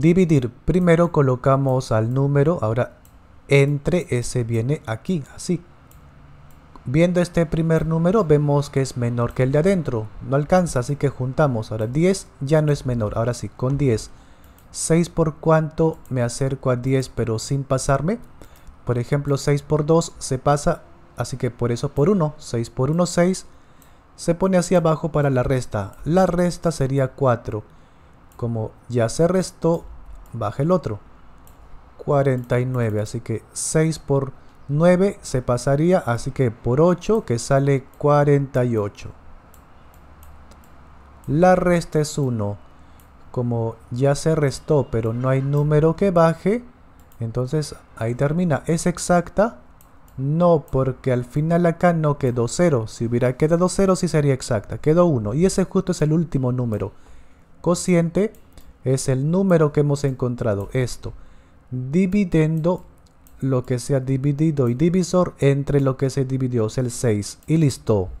dividir. Primero colocamos al número, ahora entre ese viene aquí, así. Viendo este primer número vemos que es menor que el de adentro, no alcanza, así que juntamos. Ahora 10 ya no es menor, ahora sí, con 10. 6 por cuánto me acerco a 10 pero sin pasarme. Por ejemplo, 6 por 2 se pasa, así que por eso por 1, 6 por 1, 6. Se pone hacia abajo para la resta. La resta sería 4 como ya se restó, baja el otro. 49, así que 6 por 9 se pasaría, así que por 8 que sale 48. La resta es 1. Como ya se restó, pero no hay número que baje, entonces ahí termina. ¿Es exacta? No, porque al final acá no quedó 0. Si hubiera quedado 0, sí sería exacta. Quedó 1. Y ese justo es el último número cociente es el número que hemos encontrado, esto, dividiendo lo que se ha dividido y divisor entre lo que se dividió, es el 6 y listo.